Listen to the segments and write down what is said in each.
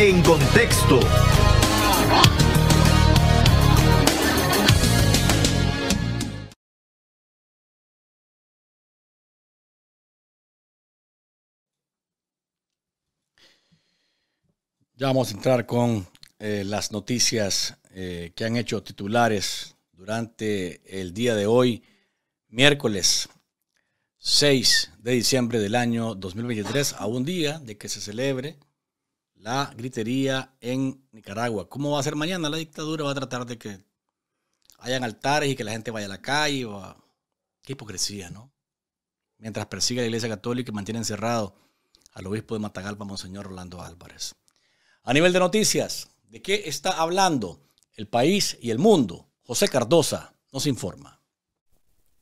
En contexto. Ya vamos a entrar con eh, las noticias eh, que han hecho titulares durante el día de hoy, miércoles 6 de diciembre del año 2023, a un día de que se celebre la gritería en Nicaragua. ¿Cómo va a ser mañana? La dictadura va a tratar de que hayan altares y que la gente vaya a la calle. Qué hipocresía, ¿no? Mientras persigue a la Iglesia Católica y mantiene encerrado al obispo de Matagalpa, Monseñor Rolando Álvarez. A nivel de noticias, ¿de qué está hablando el país y el mundo? José Cardosa nos informa.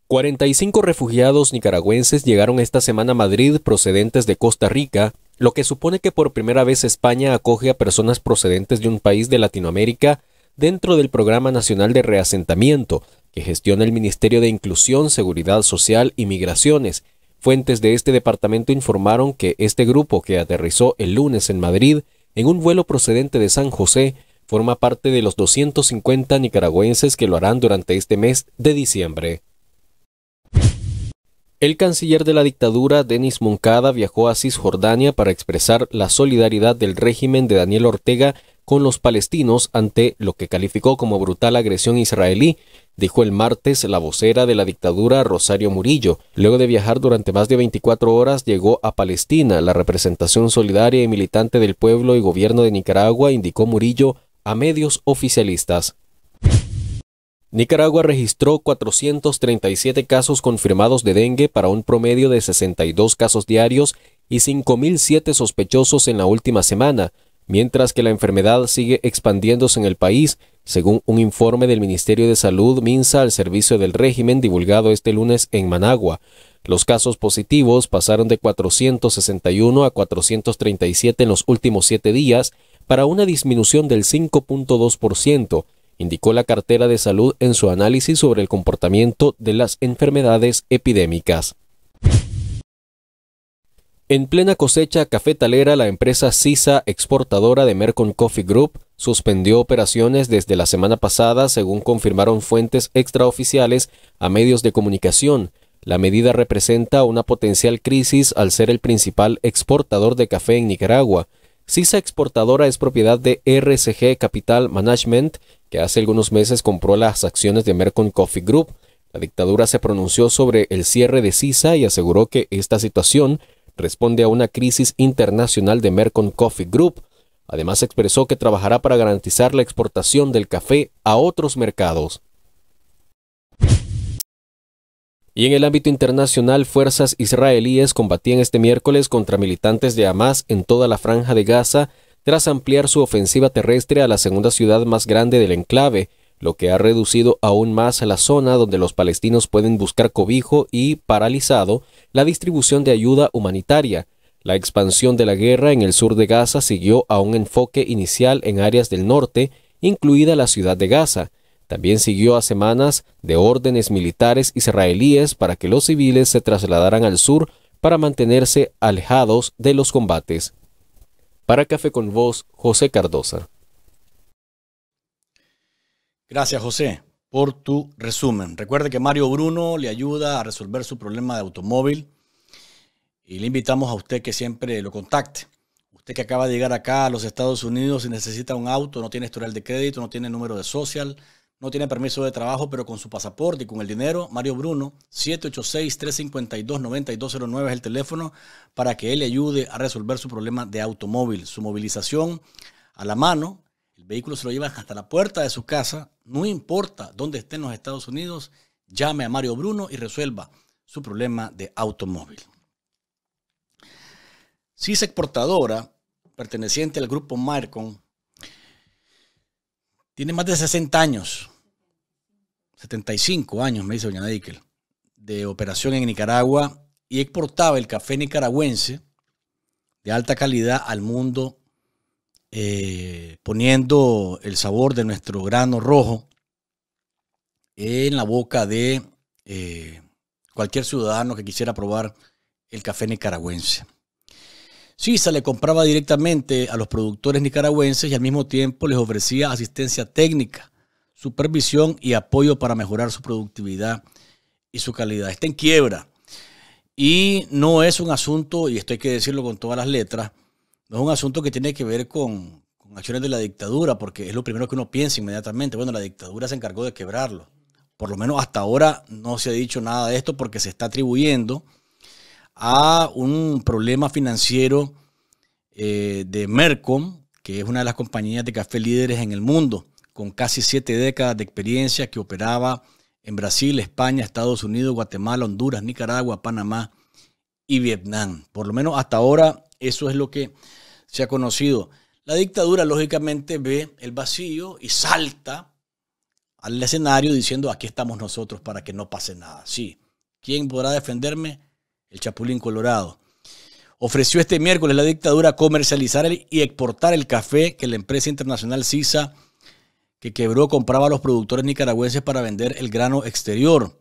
45 refugiados nicaragüenses llegaron esta semana a Madrid procedentes de Costa Rica lo que supone que por primera vez España acoge a personas procedentes de un país de Latinoamérica dentro del Programa Nacional de Reasentamiento, que gestiona el Ministerio de Inclusión, Seguridad Social y Migraciones. Fuentes de este departamento informaron que este grupo, que aterrizó el lunes en Madrid, en un vuelo procedente de San José, forma parte de los 250 nicaragüenses que lo harán durante este mes de diciembre. El canciller de la dictadura, Denis Moncada, viajó a Cisjordania para expresar la solidaridad del régimen de Daniel Ortega con los palestinos ante lo que calificó como brutal agresión israelí, dijo el martes la vocera de la dictadura Rosario Murillo. Luego de viajar durante más de 24 horas llegó a Palestina. La representación solidaria y militante del pueblo y gobierno de Nicaragua indicó Murillo a medios oficialistas. Nicaragua registró 437 casos confirmados de dengue para un promedio de 62 casos diarios y 5.007 sospechosos en la última semana, mientras que la enfermedad sigue expandiéndose en el país, según un informe del Ministerio de Salud Minsa al servicio del régimen divulgado este lunes en Managua. Los casos positivos pasaron de 461 a 437 en los últimos siete días, para una disminución del 5.2%, indicó la cartera de salud en su análisis sobre el comportamiento de las enfermedades epidémicas. En plena cosecha cafetalera, la empresa CISA, exportadora de Mercon Coffee Group, suspendió operaciones desde la semana pasada, según confirmaron fuentes extraoficiales a medios de comunicación. La medida representa una potencial crisis al ser el principal exportador de café en Nicaragua. CISA Exportadora es propiedad de RCG Capital Management, que hace algunos meses compró las acciones de Mercon Coffee Group. La dictadura se pronunció sobre el cierre de CISA y aseguró que esta situación responde a una crisis internacional de Mercon Coffee Group. Además expresó que trabajará para garantizar la exportación del café a otros mercados. Y en el ámbito internacional, fuerzas israelíes combatían este miércoles contra militantes de Hamas en toda la franja de Gaza tras ampliar su ofensiva terrestre a la segunda ciudad más grande del enclave, lo que ha reducido aún más a la zona donde los palestinos pueden buscar cobijo y, paralizado, la distribución de ayuda humanitaria. La expansión de la guerra en el sur de Gaza siguió a un enfoque inicial en áreas del norte, incluida la ciudad de Gaza. También siguió a semanas de órdenes militares israelíes para que los civiles se trasladaran al sur para mantenerse alejados de los combates. Para Café con Vos, José Cardosa. Gracias, José, por tu resumen. Recuerde que Mario Bruno le ayuda a resolver su problema de automóvil y le invitamos a usted que siempre lo contacte. Usted que acaba de llegar acá a los Estados Unidos y necesita un auto, no tiene historial de crédito, no tiene número de social, no tiene permiso de trabajo, pero con su pasaporte y con el dinero, Mario Bruno, 786-352-9209 es el teléfono para que él le ayude a resolver su problema de automóvil. Su movilización a la mano, el vehículo se lo lleva hasta la puerta de su casa, no importa dónde esté en los Estados Unidos, llame a Mario Bruno y resuelva su problema de automóvil. se Exportadora, perteneciente al grupo Marcon, tiene más de 60 años, 75 años, me dice doña Nadikel, de operación en Nicaragua y exportaba el café nicaragüense de alta calidad al mundo, eh, poniendo el sabor de nuestro grano rojo en la boca de eh, cualquier ciudadano que quisiera probar el café nicaragüense se le compraba directamente a los productores nicaragüenses y al mismo tiempo les ofrecía asistencia técnica, supervisión y apoyo para mejorar su productividad y su calidad. Está en quiebra. Y no es un asunto, y esto hay que decirlo con todas las letras, no es un asunto que tiene que ver con, con acciones de la dictadura, porque es lo primero que uno piensa inmediatamente. Bueno, la dictadura se encargó de quebrarlo. Por lo menos hasta ahora no se ha dicho nada de esto porque se está atribuyendo a un problema financiero eh, de Mercom, que es una de las compañías de café líderes en el mundo, con casi siete décadas de experiencia que operaba en Brasil, España, Estados Unidos, Guatemala, Honduras, Nicaragua, Panamá y Vietnam. Por lo menos hasta ahora eso es lo que se ha conocido. La dictadura lógicamente ve el vacío y salta al escenario diciendo aquí estamos nosotros para que no pase nada. Sí, ¿quién podrá defenderme? el Chapulín Colorado, ofreció este miércoles la dictadura comercializar y exportar el café que la empresa internacional CISA, que quebró, compraba a los productores nicaragüenses para vender el grano exterior.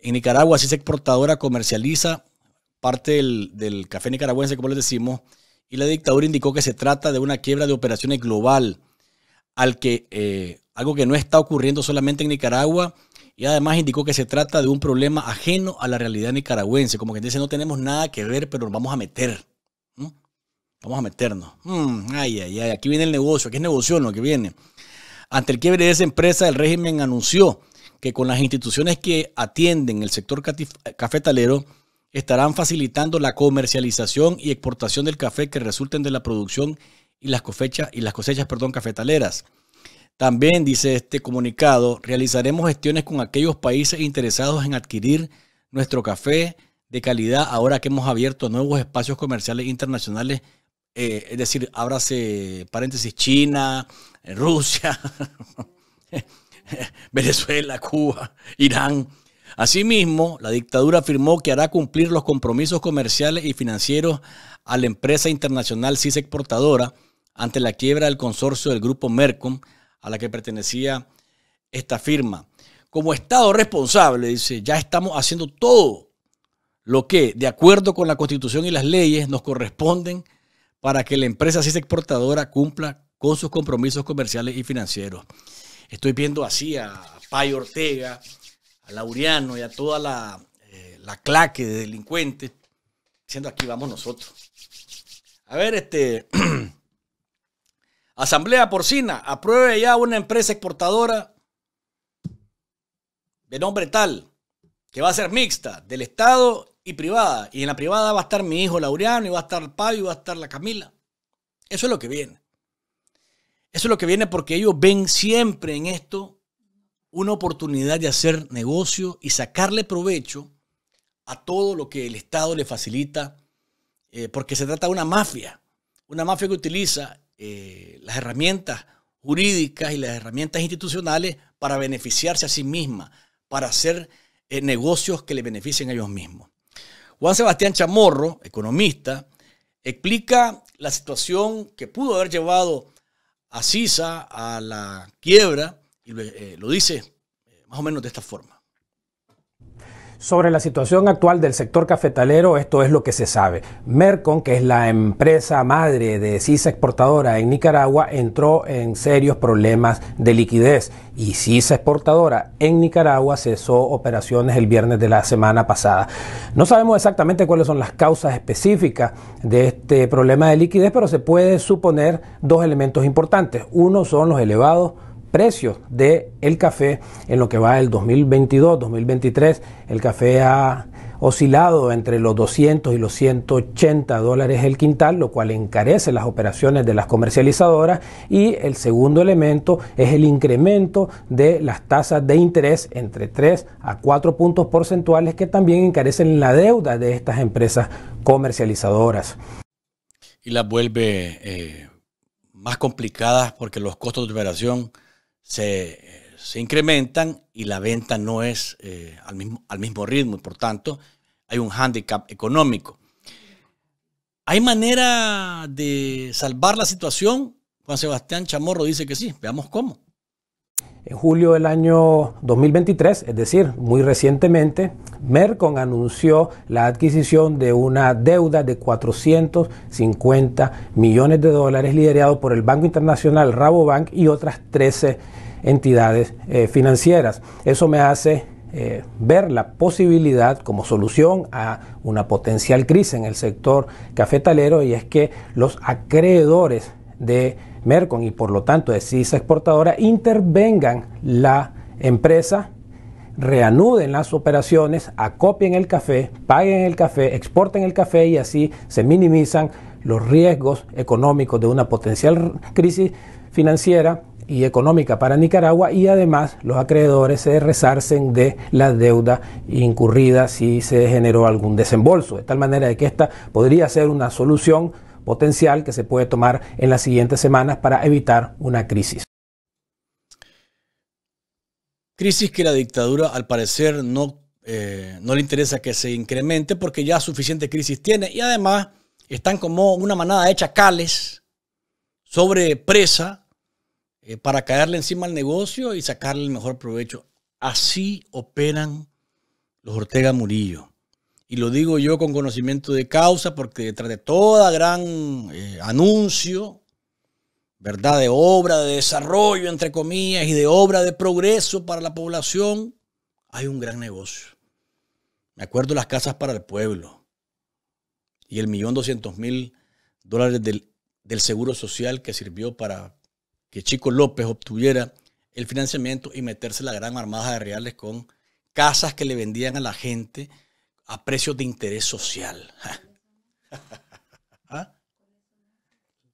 En Nicaragua, CISA exportadora comercializa parte del, café nicaragüense, como les decimos, y la dictadura indicó que se trata de una quiebra de operaciones global, al que, eh, algo que no está ocurriendo solamente en Nicaragua, y además indicó que se trata de un problema ajeno a la realidad nicaragüense, como que dice no tenemos nada que ver, pero nos vamos a meter. Vamos a meternos. Mm, ay, ay, ay, aquí viene el negocio, aquí es negocio lo que viene. Ante el quiebre de esa empresa, el régimen anunció que con las instituciones que atienden el sector cafetalero estarán facilitando la comercialización y exportación del café que resulten de la producción y las cosechas y las cosechas, perdón, cafetaleras. También, dice este comunicado, realizaremos gestiones con aquellos países interesados en adquirir nuestro café de calidad ahora que hemos abierto nuevos espacios comerciales internacionales. Eh, es decir, ábrase paréntesis China, eh, Rusia, Venezuela, Cuba, Irán. Asimismo, la dictadura afirmó que hará cumplir los compromisos comerciales y financieros a la empresa internacional CIS Exportadora ante la quiebra del consorcio del grupo Mercom a la que pertenecía esta firma. Como Estado responsable, dice, ya estamos haciendo todo lo que, de acuerdo con la Constitución y las leyes, nos corresponden para que la empresa CIS exportadora cumpla con sus compromisos comerciales y financieros. Estoy viendo así a Pay Ortega, a Laureano y a toda la, eh, la claque de delincuentes diciendo aquí vamos nosotros. A ver, este, Asamblea Porcina apruebe ya una empresa exportadora de nombre tal, que va a ser mixta, del Estado y privada. Y en la privada va a estar mi hijo Laureano, y va a estar Pablo, y va a estar la Camila. Eso es lo que viene. Eso es lo que viene porque ellos ven siempre en esto una oportunidad de hacer negocio y sacarle provecho a todo lo que el Estado le facilita, eh, porque se trata de una mafia, una mafia que utiliza eh, las herramientas jurídicas y las herramientas institucionales para beneficiarse a sí misma, para hacer eh, negocios que le beneficien a ellos mismos. Juan Sebastián Chamorro, economista, explica la situación que pudo haber llevado a CISA a la quiebra y lo eh, dice más o menos de esta forma. Sobre la situación actual del sector cafetalero, esto es lo que se sabe. Mercon, que es la empresa madre de CISA Exportadora en Nicaragua, entró en serios problemas de liquidez y CISA Exportadora en Nicaragua cesó operaciones el viernes de la semana pasada. No sabemos exactamente cuáles son las causas específicas de este problema de liquidez, pero se puede suponer dos elementos importantes. Uno son los elevados precios del el café en lo que va el 2022-2023. El café ha oscilado entre los 200 y los 180 dólares el quintal, lo cual encarece las operaciones de las comercializadoras. Y el segundo elemento es el incremento de las tasas de interés entre 3 a 4 puntos porcentuales que también encarecen la deuda de estas empresas comercializadoras. Y las vuelve eh, más complicadas porque los costos de operación se, se incrementan y la venta no es eh, al, mismo, al mismo ritmo y por tanto hay un hándicap económico. ¿Hay manera de salvar la situación? Juan Sebastián Chamorro dice que sí. Veamos cómo. En julio del año 2023, es decir, muy recientemente, Mercon anunció la adquisición de una deuda de 450 millones de dólares liderado por el Banco Internacional Rabobank y otras 13 entidades eh, financieras. Eso me hace eh, ver la posibilidad como solución a una potencial crisis en el sector cafetalero y es que los acreedores de Mercon y por lo tanto de CISA Exportadora intervengan la empresa, reanuden las operaciones, acopien el café, paguen el café, exporten el café y así se minimizan los riesgos económicos de una potencial crisis financiera y económica para Nicaragua y además los acreedores se resarcen de la deuda incurrida si se generó algún desembolso, de tal manera de que esta podría ser una solución potencial que se puede tomar en las siguientes semanas para evitar una crisis. Crisis que la dictadura al parecer no, eh, no le interesa que se incremente porque ya suficiente crisis tiene y además están como una manada de chacales sobre presa eh, para caerle encima al negocio y sacarle el mejor provecho. Así operan los Ortega Murillo y lo digo yo con conocimiento de causa, porque detrás de toda gran eh, anuncio, ¿verdad? De obra de desarrollo, entre comillas, y de obra de progreso para la población, hay un gran negocio. Me acuerdo las casas para el pueblo y el millón doscientos mil dólares del, del Seguro Social que sirvió para que Chico López obtuviera el financiamiento y meterse la gran armada de reales con casas que le vendían a la gente a precios de interés social. ¿Ah?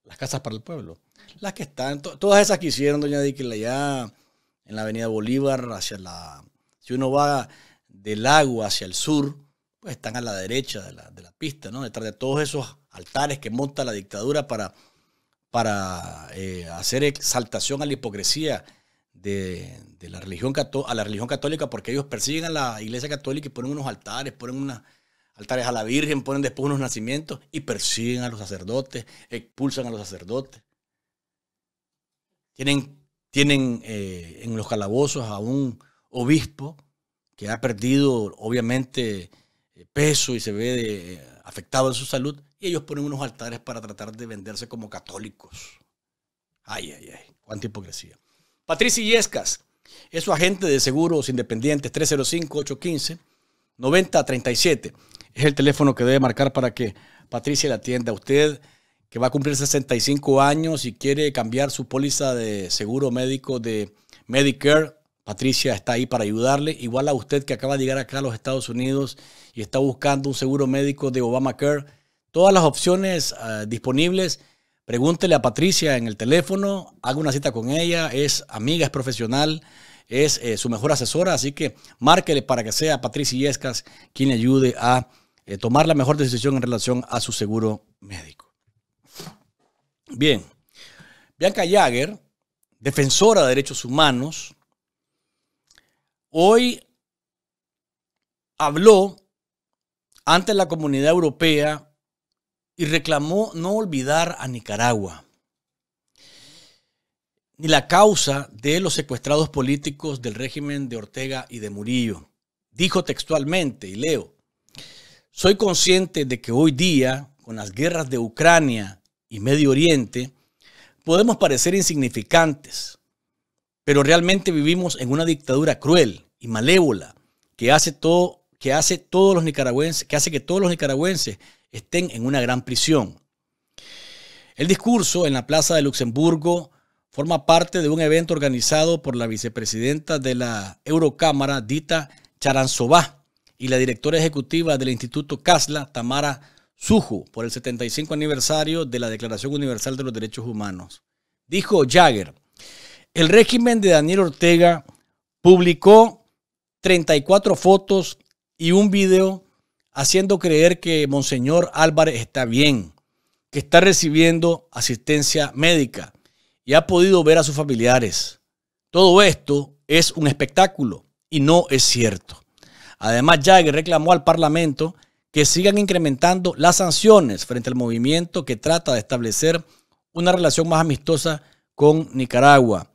Las casas para el pueblo. Las que están, todas esas que hicieron, doña Diquila, allá en la avenida Bolívar, hacia la... Si uno va del agua hacia el sur, pues están a la derecha de la, de la pista, ¿no? Detrás de todos esos altares que monta la dictadura para, para eh, hacer exaltación a la hipocresía de, la religión a la religión católica porque ellos persiguen a la iglesia católica y ponen unos altares, ponen unos altares a la Virgen, ponen después unos nacimientos y persiguen a los sacerdotes, expulsan a los sacerdotes. Tienen, tienen eh, en los calabozos a un obispo que ha perdido obviamente eh, peso y se ve eh, afectado en su salud y ellos ponen unos altares para tratar de venderse como católicos. Ay, ay, ay, cuánta hipocresía. Patricia Yescas es su agente de seguros independientes 305-815-9037. Es el teléfono que debe marcar para que Patricia le atienda a usted que va a cumplir 65 años y quiere cambiar su póliza de seguro médico de Medicare. Patricia está ahí para ayudarle, igual a usted que acaba de llegar acá a los Estados Unidos y está buscando un seguro médico de Obamacare. Todas las opciones ah, disponibles Pregúntele a Patricia en el teléfono, haga una cita con ella, es amiga, es profesional, es eh, su mejor asesora, así que márquele para que sea Patricia Iescas quien le ayude a eh, tomar la mejor decisión en relación a su seguro médico. Bien, Bianca Jagger, defensora de derechos humanos, hoy habló ante la comunidad europea y reclamó no olvidar a Nicaragua ni la causa de los secuestrados políticos del régimen de Ortega y de Murillo. Dijo textualmente, y leo, soy consciente de que hoy día, con las guerras de Ucrania y Medio Oriente, podemos parecer insignificantes, pero realmente vivimos en una dictadura cruel y malévola que hace todo que hace todos los nicaragüenses, que hace que todos los nicaragüenses estén en una gran prisión. El discurso en la Plaza de Luxemburgo forma parte de un evento organizado por la vicepresidenta de la Eurocámara, Dita Charanzová, y la directora ejecutiva del Instituto CASLA, Tamara Suju, por el 75 aniversario de la Declaración Universal de los Derechos Humanos. Dijo Jagger, el régimen de Daniel Ortega publicó 34 fotos y un video haciendo creer que Monseñor Álvarez está bien, que está recibiendo asistencia médica y ha podido ver a sus familiares. Todo esto es un espectáculo y no es cierto. Además, Jagger reclamó al Parlamento que sigan incrementando las sanciones frente al movimiento que trata de establecer una relación más amistosa con Nicaragua.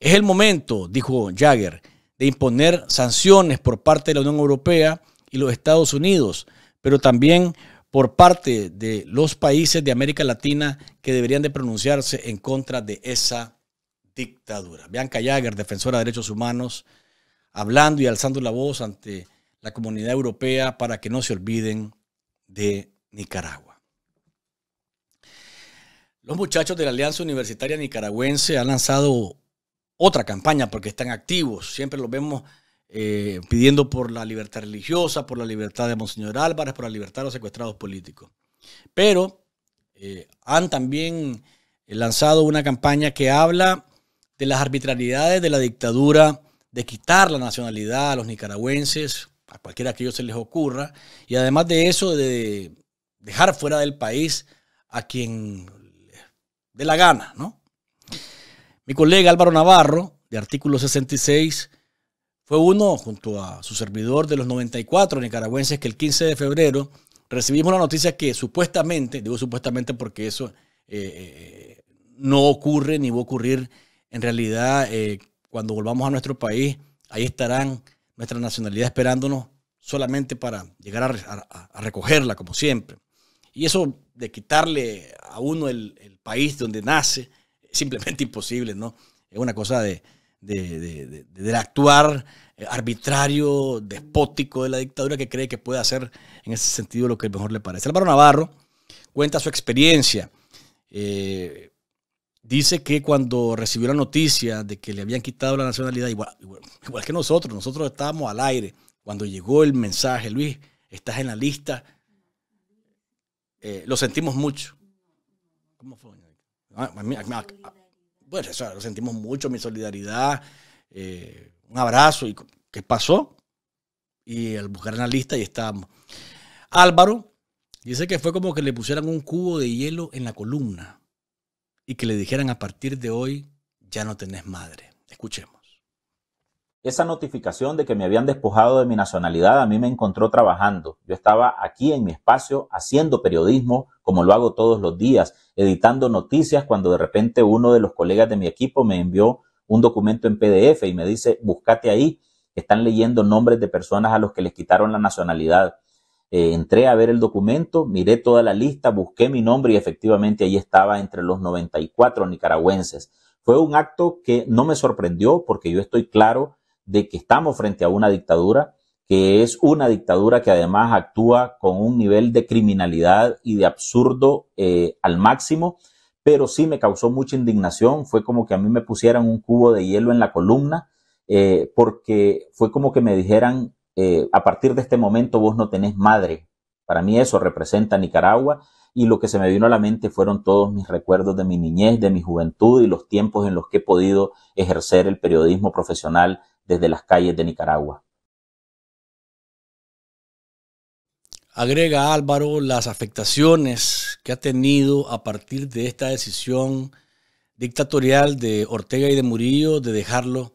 Es el momento, dijo Jagger, de imponer sanciones por parte de la Unión Europea y los Estados Unidos, pero también por parte de los países de América Latina que deberían de pronunciarse en contra de esa dictadura. Bianca Jagger, defensora de derechos humanos, hablando y alzando la voz ante la comunidad europea para que no se olviden de Nicaragua. Los muchachos de la Alianza Universitaria Nicaragüense han lanzado otra campaña porque están activos. Siempre los vemos eh, pidiendo por la libertad religiosa, por la libertad de Monseñor Álvarez, por la libertad de los secuestrados políticos. Pero eh, han también lanzado una campaña que habla de las arbitrariedades de la dictadura, de quitar la nacionalidad a los nicaragüenses, a cualquiera que ellos se les ocurra, y además de eso, de dejar fuera del país a quien dé la gana, ¿no? Mi colega Álvaro Navarro, de artículo 66, fue uno, junto a su servidor, de los 94 nicaragüenses que el 15 de febrero recibimos la noticia que supuestamente, digo supuestamente porque eso eh, eh, no ocurre ni va a ocurrir en realidad eh, cuando volvamos a nuestro país, ahí estarán nuestra nacionalidad esperándonos solamente para llegar a, recogerla, como siempre. Y eso de quitarle a uno el, el país donde nace, es simplemente imposible, ¿no? Es una cosa de, de, de, de, del actuar eh, arbitrario, despótico de la dictadura que cree que puede hacer en ese sentido lo que mejor le parece. Álvaro Navarro cuenta su experiencia. Eh, dice que cuando recibió la noticia de que le habían quitado la nacionalidad, igual, igual, que nosotros, nosotros estábamos al aire. Cuando llegó el mensaje, Luis, estás en la lista, eh, lo sentimos mucho. ¿Cómo fue? Bueno, eso lo sentimos mucho, mi solidaridad, eh, un abrazo y qué pasó. Y al buscar la lista, y estábamos. Álvaro dice que fue como que le pusieran un cubo de hielo en la columna y que le dijeran a partir de hoy ya no tenés madre. Escuchemos. Esa notificación de que me habían despojado de mi nacionalidad a mí me encontró trabajando. Yo estaba aquí en mi espacio haciendo periodismo, como lo hago todos los días, editando noticias cuando de repente uno de los colegas de mi equipo me envió un documento en PDF y me dice, búscate ahí, están leyendo nombres de personas a los que les quitaron la nacionalidad. Eh, entré a ver el documento, miré toda la lista, busqué mi nombre y efectivamente ahí estaba entre los 94 nicaragüenses. Fue un acto que no me sorprendió porque yo estoy claro de que estamos frente a una dictadura, que es una dictadura que además actúa con un nivel de criminalidad y de absurdo eh, al máximo, pero sí me causó mucha indignación, fue como que a mí me pusieran un cubo de hielo en la columna, eh, porque fue como que me dijeran, eh, a partir de este momento vos no tenés madre. Para mí eso representa Nicaragua y lo que se me vino a la mente fueron todos mis recuerdos de mi niñez, de mi juventud y los tiempos en los que he podido ejercer el periodismo profesional desde las calles de Nicaragua. Agrega Álvaro las afectaciones que ha tenido a partir de esta decisión dictatorial de Ortega y de Murillo de dejarlo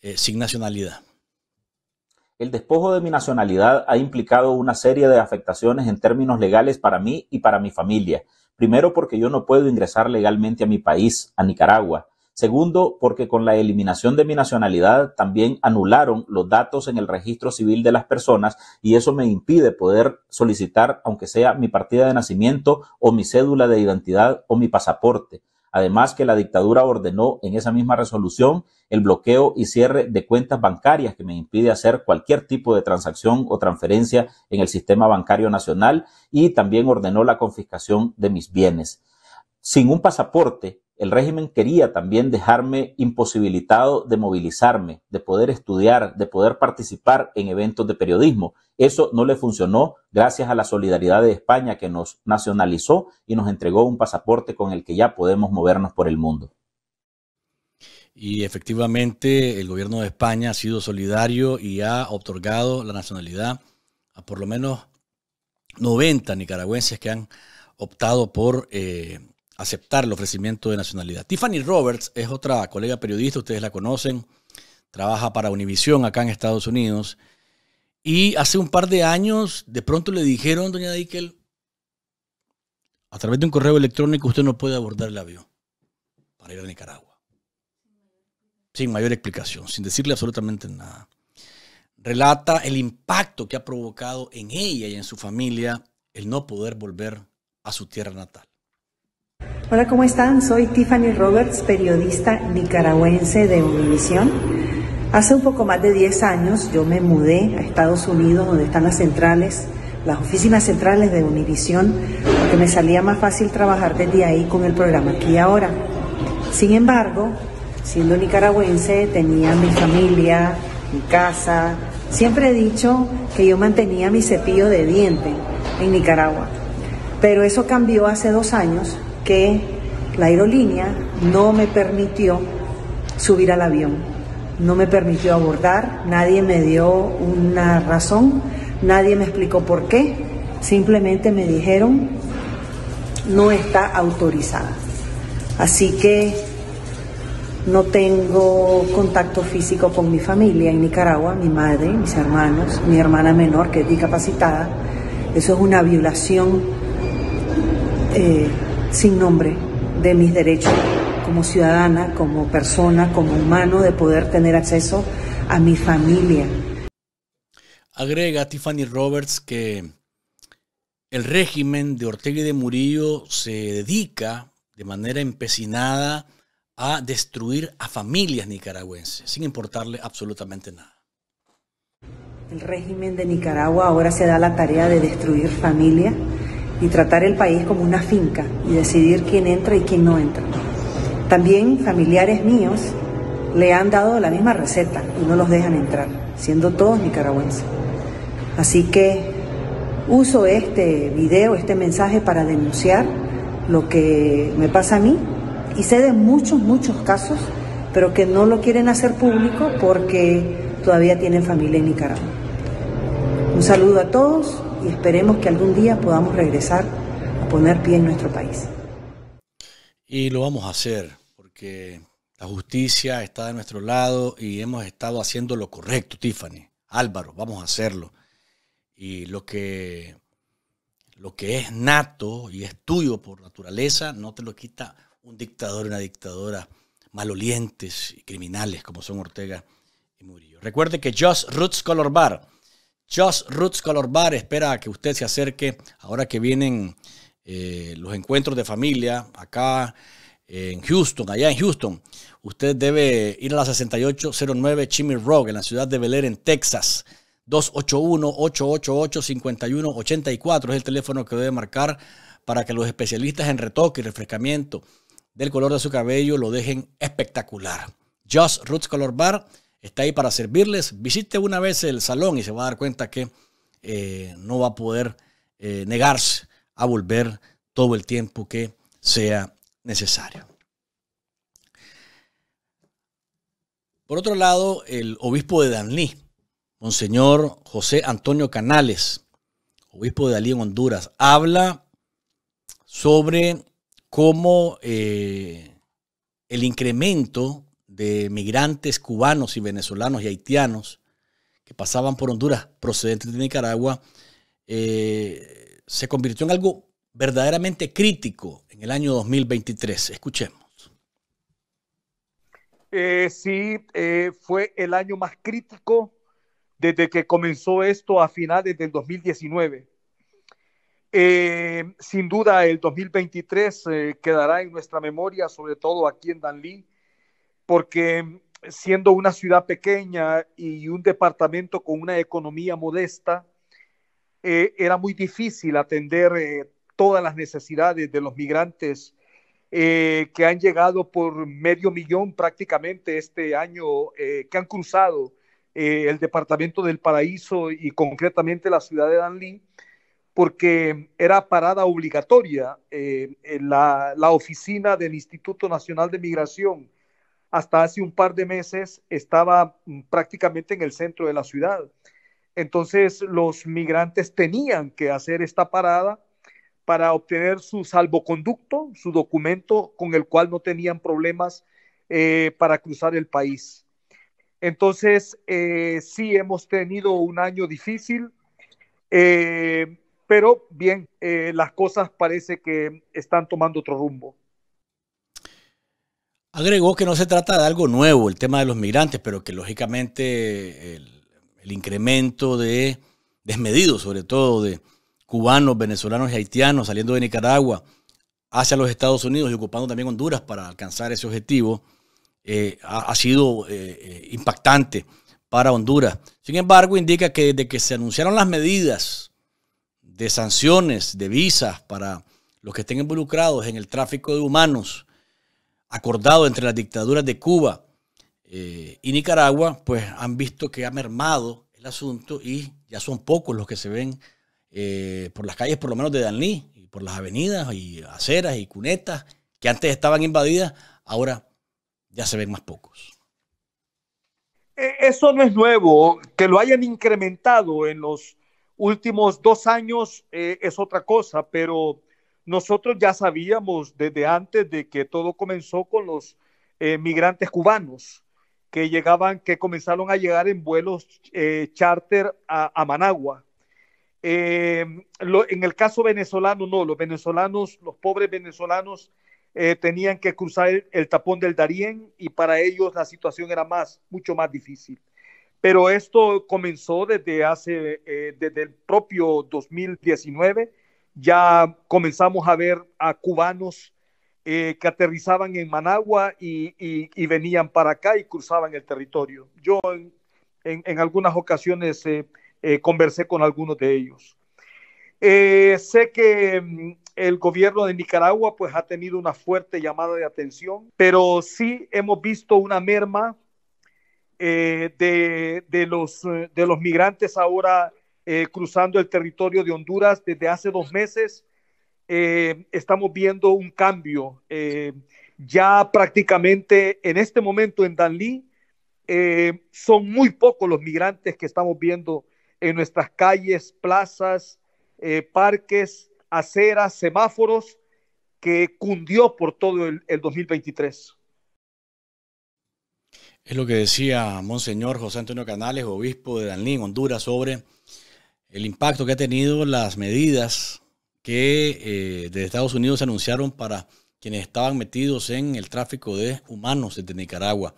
eh, sin nacionalidad. El despojo de mi nacionalidad ha implicado una serie de afectaciones en términos legales para mí y para mi familia. Primero porque yo no puedo ingresar legalmente a mi país, a Nicaragua. Segundo, porque con la eliminación de mi nacionalidad también anularon los datos en el registro civil de las personas y eso me impide poder solicitar, aunque sea mi partida de nacimiento o mi cédula de identidad o mi pasaporte. Además que la dictadura ordenó en esa misma resolución el bloqueo y cierre de cuentas bancarias que me impide hacer cualquier tipo de transacción o transferencia en el sistema bancario nacional y también ordenó la confiscación de mis bienes. Sin un pasaporte el régimen quería también dejarme imposibilitado de movilizarme, de poder estudiar, de poder participar en eventos de periodismo. Eso no le funcionó gracias a la solidaridad de España que nos nacionalizó y nos entregó un pasaporte con el que ya podemos movernos por el mundo. Y efectivamente el gobierno de España ha sido solidario y ha otorgado la nacionalidad a por lo menos 90 nicaragüenses que han optado por eh, aceptar el ofrecimiento de nacionalidad. Tiffany Roberts es otra colega periodista, ustedes la conocen, trabaja para Univision acá en Estados Unidos. Y hace un par de años, de pronto le dijeron, doña Dickel, a través de un correo electrónico usted no puede abordar el avión para ir a Nicaragua. Sin mayor explicación, sin decirle absolutamente nada. Relata el impacto que ha provocado en ella y en su familia el no poder volver a su tierra natal. Hola, ¿cómo están? Soy Tiffany Roberts, periodista nicaragüense de Univisión. Hace un poco más de 10 años yo me mudé a Estados Unidos, donde están las centrales, las oficinas centrales de Univisión, porque me salía más fácil trabajar desde ahí con el programa aquí y ahora. Sin embargo, siendo nicaragüense, tenía mi familia, mi casa. Siempre he dicho que yo mantenía mi cepillo de diente en Nicaragua. Pero eso cambió hace dos años que la aerolínea no me permitió subir al avión, no me permitió abordar, nadie me dio una razón, nadie me explicó por qué, simplemente me dijeron no está autorizada. Así que no tengo contacto físico con mi familia en Nicaragua, mi madre, mis hermanos, mi hermana menor que es discapacitada. Eso es una violación eh, sin nombre de mis derechos como ciudadana, como persona, como humano, de poder tener acceso a mi familia. Agrega Tiffany Roberts que el régimen de Ortega y de Murillo se dedica de manera empecinada a destruir a familias nicaragüenses, sin importarle absolutamente nada. El régimen de Nicaragua ahora se da la tarea de destruir familias y tratar el país como una finca y decidir quién entra y quién no entra. También familiares míos le han dado la misma receta y no los dejan entrar, siendo todos nicaragüenses. Así que uso este video, este mensaje para denunciar lo que me pasa a mí y sé de muchos, muchos casos, pero que no lo quieren hacer público porque todavía tienen familia en Nicaragua. Un saludo a todos y esperemos que algún día podamos regresar a poner pie en nuestro país. Y lo vamos a hacer, porque la justicia está de nuestro lado y hemos estado haciendo lo correcto, Tiffany. Álvaro, vamos a hacerlo. Y lo que, lo que es nato y es tuyo por naturaleza, no te lo quita un dictador, una dictadora, malolientes y criminales como son Ortega y Murillo. Recuerde que Just Roots Color Bar Just Roots Color Bar espera que usted se acerque ahora que vienen eh, los encuentros de familia acá eh, en Houston, allá en Houston. Usted debe ir a la 6809 Chimney Rock en la ciudad de Bel Air, en Texas. 281-888-5184 es el teléfono que debe marcar para que los especialistas en retoque y refrescamiento del color de su cabello lo dejen espectacular. Just Roots Color Bar está ahí para servirles. Visite una vez el salón y se va a dar cuenta que eh, no va a poder eh, negarse a volver todo el tiempo que sea necesario. Por otro lado, el obispo de Danlí, Monseñor José Antonio Canales, obispo de Danlí en Honduras, habla sobre cómo eh, el incremento de migrantes cubanos y venezolanos y haitianos que pasaban por Honduras procedentes de Nicaragua eh, se convirtió en algo verdaderamente crítico en el año 2023. Escuchemos. Eh, sí, eh, fue el año más crítico desde que comenzó esto a finales del 2019. sin duda, el 2023 quedará en nuestra memoria, sobre todo aquí en Danlí, porque siendo una ciudad pequeña y un departamento con una economía modesta, eh, era muy difícil atender eh, todas las necesidades de los migrantes eh, que han llegado por medio millón prácticamente este año, que han cruzado el departamento del Paraíso y concretamente la ciudad de Danlí, porque era parada obligatoria en la oficina del Instituto Nacional de Migración hasta hace un par de meses estaba mm, prácticamente en el centro de la ciudad. Entonces los migrantes tenían que hacer esta parada para obtener su salvoconducto, su documento con el cual no tenían problemas eh, para cruzar el país. Entonces, eh, sí hemos tenido un año difícil, eh, pero bien, las cosas parece que están tomando otro rumbo. Agregó que no se trata de algo nuevo el tema de los migrantes, pero que lógicamente el, incremento de desmedido, sobre todo de cubanos, venezolanos y haitianos saliendo de Nicaragua hacia los Estados Unidos y ocupando también Honduras para alcanzar ese objetivo, eh, ha, sido eh, eh, impactante para Honduras. Sin embargo, indica que desde que se anunciaron las medidas de sanciones, de visas para los que estén involucrados en el tráfico de humanos, acordado entre las dictaduras de Cuba eh, y Nicaragua, pues han visto que ha mermado el asunto y ya son pocos los que se ven eh, por las calles, por lo menos de Danlí, y por las avenidas y aceras y cunetas que antes estaban invadidas, ahora ya se ven más pocos. E, eso no es nuevo, que lo hayan incrementado en los últimos dos años eh, es otra cosa, pero nosotros ya sabíamos desde antes de que todo comenzó con los eh, migrantes cubanos que llegaban, que comenzaron a llegar en vuelos eh, charter a, Managua. Eh, en el caso venezolano, no, los venezolanos, los pobres venezolanos tenían que cruzar el, tapón del Darién y para ellos la situación era más, mucho más difícil. Pero esto comenzó desde hace, desde el propio 2019 ya comenzamos a ver a cubanos eh, que aterrizaban en Managua y, venían para acá y cruzaban el territorio. Yo en, algunas ocasiones eh, eh, conversé con algunos de ellos. sé que mm, el gobierno de Nicaragua pues ha tenido una fuerte llamada de atención, pero sí hemos visto una merma de los migrantes ahora eh, cruzando el territorio de Honduras desde hace dos meses. Eh, estamos viendo un cambio. Eh, ya prácticamente en este momento en Danlí son muy pocos los migrantes que estamos viendo en nuestras calles, plazas, parques, aceras, semáforos, que cundió por todo el, 2023. Es lo que decía Monseñor José Antonio Canales, obispo de Danlí, Honduras, sobre el impacto que ha tenido las medidas que eh, de Estados Unidos se anunciaron para quienes estaban metidos en el tráfico de humanos desde Nicaragua.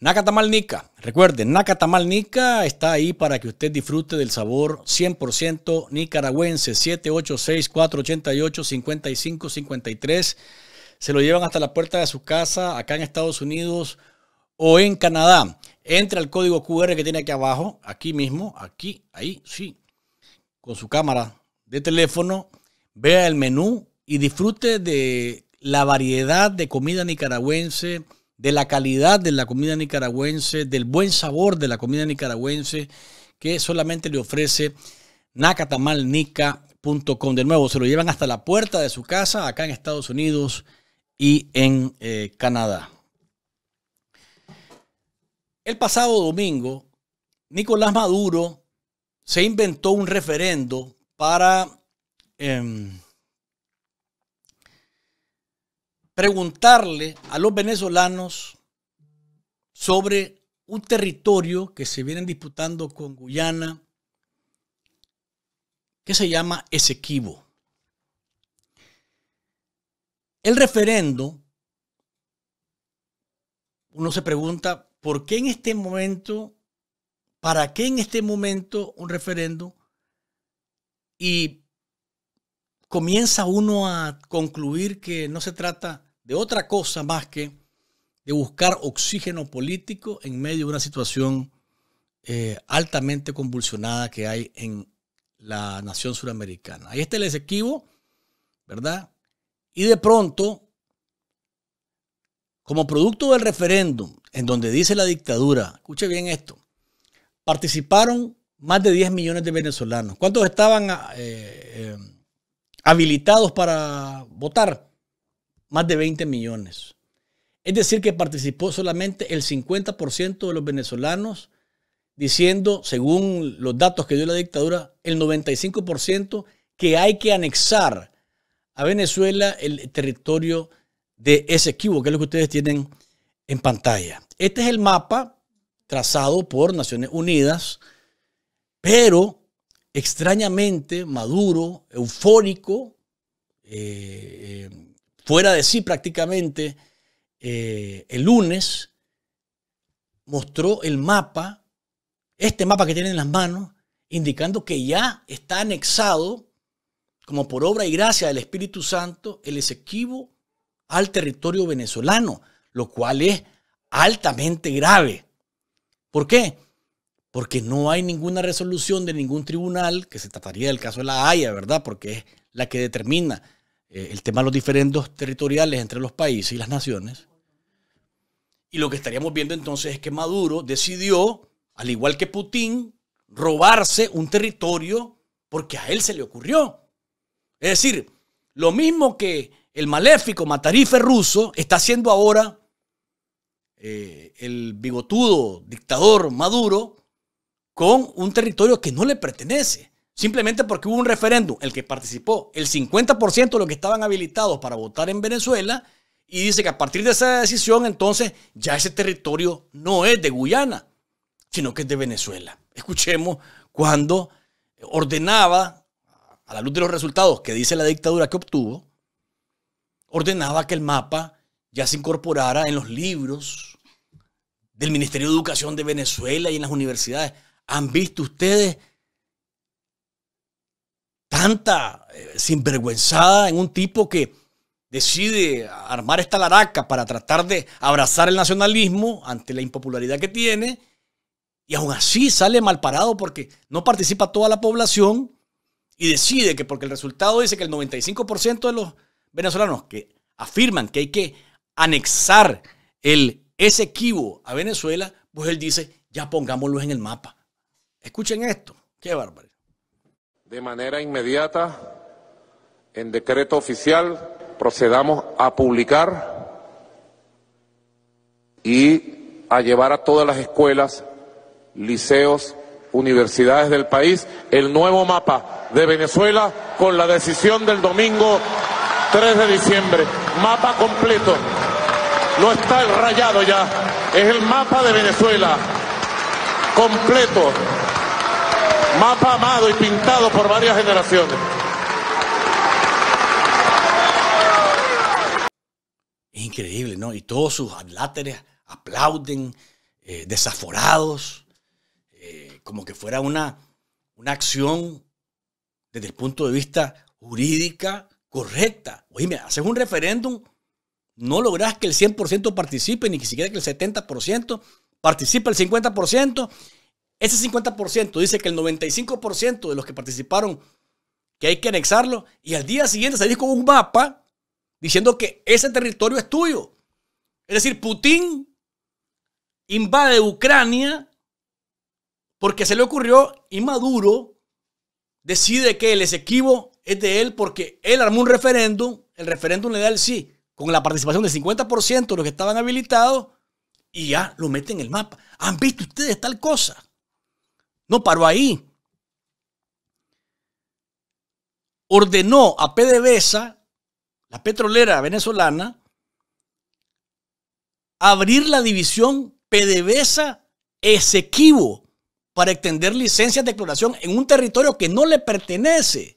Nacatamalnica, recuerden, Nacatamalnica está ahí para que usted disfrute del sabor 100% nicaragüense, 786-488-5553. Se lo llevan hasta la puerta de su casa acá en Estados Unidos o en Canadá. Entra al código QR que tiene aquí abajo, aquí mismo, aquí, ahí, sí con su cámara de teléfono, vea el menú y disfrute de la variedad de comida nicaragüense, de la calidad de la comida nicaragüense, del buen sabor de la comida nicaragüense que solamente le ofrece nacatamalnica.com. De nuevo, se lo llevan hasta la puerta de su casa acá en Estados Unidos y en eh, Canadá. El pasado domingo, Nicolás Maduro se inventó un referendo para em, preguntarle a los venezolanos sobre un territorio que se vienen disputando con Guyana, que se llama Esequibo. El referendo, uno se pregunta, ¿por qué en este momento ¿Para qué en este momento un referéndum? Y comienza uno a concluir que no se trata de otra cosa más que de buscar oxígeno político en medio de una situación eh, altamente convulsionada que hay en la nación suramericana. Ahí está el exequivo, ¿verdad? Y de pronto, como producto del referéndum, en donde dice la dictadura, escuche bien esto, participaron más de 10 millones de venezolanos. ¿Cuántos estaban eh, eh, habilitados para votar? Más de 20 millones. Es decir, que participó solamente el 50% de los venezolanos, diciendo, según los datos que dio la dictadura, el 95% que hay que anexar a Venezuela el territorio de ese equipo, que es lo que ustedes tienen en pantalla. Este es el mapa trazado por Naciones Unidas, pero extrañamente maduro, eufórico, eh, eh, fuera de sí prácticamente, eh, el lunes mostró el mapa, este mapa que tiene en las manos, indicando que ya está anexado, como por obra y gracia del Espíritu Santo, el Esequibo al territorio venezolano, lo cual es altamente grave. ¿Por qué? Porque no hay ninguna resolución de ningún tribunal, que se trataría del caso de la Haya, ¿verdad? Porque es la que determina eh, el tema de los diferendos territoriales entre los países y las naciones. Y lo que estaríamos viendo entonces es que Maduro decidió, al igual que Putin, robarse un territorio porque a él se le ocurrió. Es decir, lo mismo que el maléfico matarife ruso está haciendo ahora eh, el bigotudo dictador Maduro con un territorio que no le pertenece. Simplemente porque hubo un referéndum, el que participó el 50% de los que estaban habilitados para votar en Venezuela, y dice que a partir de esa decisión, entonces ya ese territorio no es de Guyana, sino que es de Venezuela. Escuchemos cuando ordenaba, a la luz de los resultados que dice la dictadura que obtuvo, ordenaba que el mapa ya se incorporara en los libros del Ministerio de Educación de Venezuela y en las universidades. ¿Han visto ustedes tanta eh, sinvergüenzada en un tipo que decide armar esta laraca para tratar de abrazar el nacionalismo ante la impopularidad que tiene y aún así sale mal parado porque no participa toda la población y decide que porque el resultado dice que el 95% de los venezolanos que afirman que hay que anexar el ese equivo a Venezuela, pues él dice, ya pongámoslo en el mapa. Escuchen esto, qué bárbaro. De manera inmediata, en decreto oficial, procedamos a publicar y a llevar a todas las escuelas, liceos, universidades del país el nuevo mapa de Venezuela con la decisión del domingo 3 de diciembre. Mapa completo no está el rayado ya, es el mapa de Venezuela, completo, mapa amado y pintado por varias generaciones. Increíble, ¿no? Y todos sus adláteres aplauden, eh, desaforados, eh, como que fuera una, una acción desde el punto de vista jurídica correcta. Oye, haces un referéndum no lográs que el 100% participe, ni siquiera que el 70% participe, el 50%. Ese 50% dice que el 95% de los que participaron, que hay que anexarlo, y al día siguiente salís con un mapa diciendo que ese territorio es tuyo. Es decir, Putin invade Ucrania porque se le ocurrió y Maduro decide que el exequivo es de él porque él armó un referéndum, el referéndum le da el sí con la participación del 50% de los que estaban habilitados y ya lo meten en el mapa. ¿Han visto ustedes tal cosa? No paró ahí. Ordenó a PDVSA, la petrolera venezolana, abrir la división PDVSA Esequibo para extender licencias de exploración en un territorio que no le pertenece.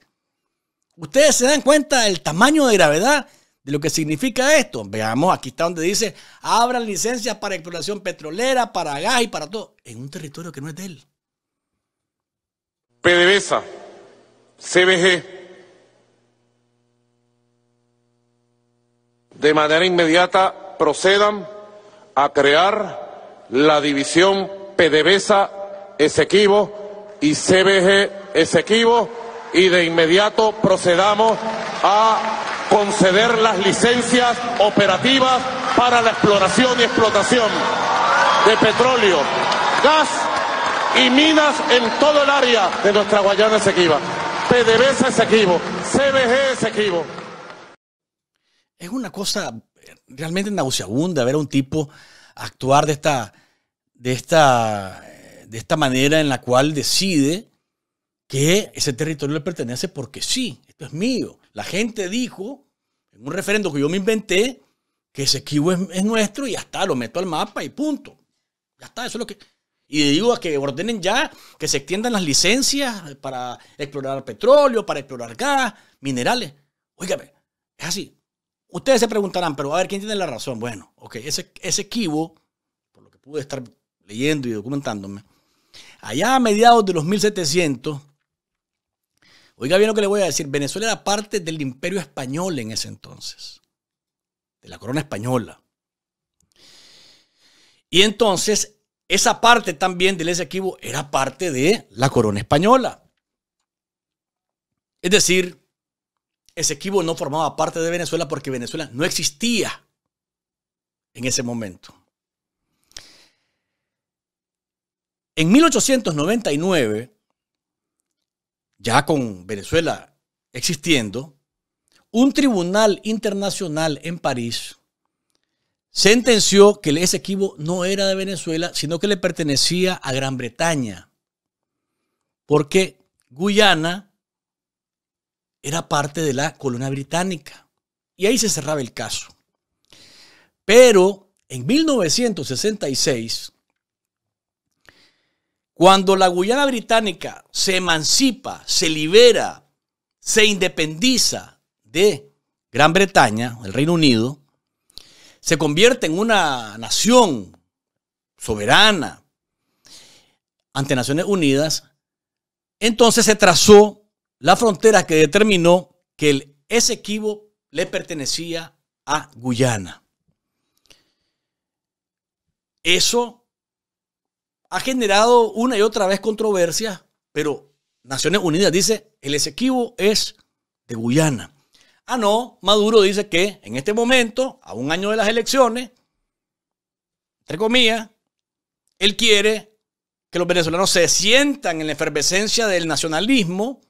Ustedes se dan cuenta del tamaño de gravedad de lo que significa esto. Veamos, aquí está donde dice, abran licencias para exploración petrolera, para gas y para todo, en un territorio que no es de él. PDVSA, CBG, de manera inmediata procedan a crear la división PDVSA Esequibo y CBG Esequibo y de inmediato procedamos a conceder las licencias operativas para la exploración y explotación de petróleo, gas y minas en todo el área de nuestra Guayana Esequiba. PDVSA Esequibo, CBG Esequibo. Es una cosa realmente nauseabunda ver a un tipo actuar de esta, de esta, de esta manera en la cual decide que ese territorio le pertenece porque sí, esto es mío. La gente dijo, en un referendo que yo me inventé, que ese equivo es, nuestro y ya está, lo meto al mapa y punto. Ya está, eso es lo que... Y digo a que ordenen ya que se extiendan las licencias para explorar petróleo, para explorar gas, minerales. Óigame, es así. Ustedes se preguntarán, pero a ver, ¿quién tiene la razón? Bueno, ok, ese, ese kibo, por lo que pude estar leyendo y documentándome, allá a mediados de los 1700, Oiga bien lo que le voy a decir. Venezuela era parte del imperio español en ese entonces, de la corona española. Y entonces, esa parte también del Esequibo era parte de la corona española. Es decir, ese Esequibo no formaba parte de Venezuela porque Venezuela no existía en ese momento. En 1899, ya con Venezuela existiendo, un tribunal internacional en París sentenció que ese equipo no era de Venezuela, sino que le pertenecía a Gran Bretaña, porque Guyana era parte de la colonia británica. Y ahí se cerraba el caso. Pero en 1966, cuando la Guyana británica se emancipa, se libera, se independiza de Gran Bretaña, el Reino Unido, se convierte en una nación soberana ante Naciones Unidas, entonces se trazó la frontera que determinó que el Esequibo le pertenecía a Guyana. Eso ha generado una y otra vez controversia, pero Naciones Unidas dice el Esequibo es de Guyana. Ah, no, Maduro dice que en este momento, a un año de las elecciones, entre comillas, él quiere que los venezolanos se sientan en la efervescencia del nacionalismo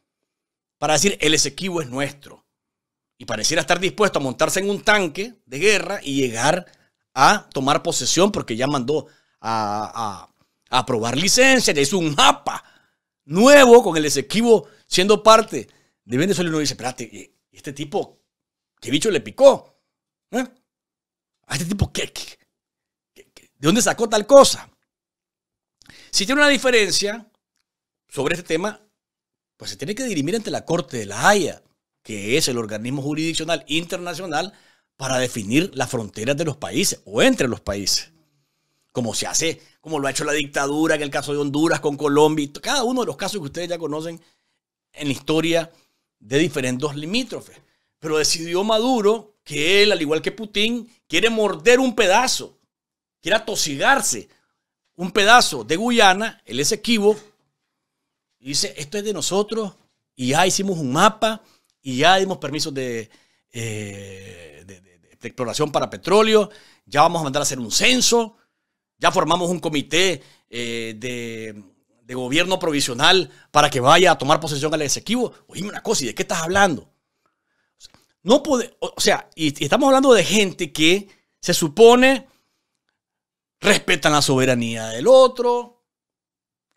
para decir el Esequibo es nuestro. Y pareciera estar dispuesto a montarse en un tanque de guerra y llegar a tomar posesión porque ya mandó a aprobar licencias, es un mapa nuevo con el Esequibo siendo parte de Venezuela. Y uno dice, espérate, este tipo, ¿qué bicho le picó? ¿Eh? ¿A este tipo qué, ¿De dónde sacó tal cosa? Si tiene una diferencia sobre este tema, pues se tiene que dirimir ante la Corte de la Haya, que es el organismo jurisdiccional internacional para definir las fronteras de los países o entre los países, como se hace como lo ha hecho la dictadura, en el caso de Honduras, con Colombia, cada uno de los casos que ustedes ya conocen en la historia de diferentes limítrofes. Pero decidió Maduro que él, al igual que Putin, quiere morder un pedazo, quiere atosigarse un pedazo de Guyana, el es y dice, esto es de nosotros, y ya hicimos un mapa, y ya dimos permisos de eh, exploración para petróleo, ya vamos a mandar a hacer un censo, ya formamos un comité eh, de, gobierno provisional para que vaya a tomar posesión al Esequibo. Oíme una cosa, ¿y de qué estás hablando? No puede, o sea, y, estamos hablando de gente que se supone respetan la soberanía del otro,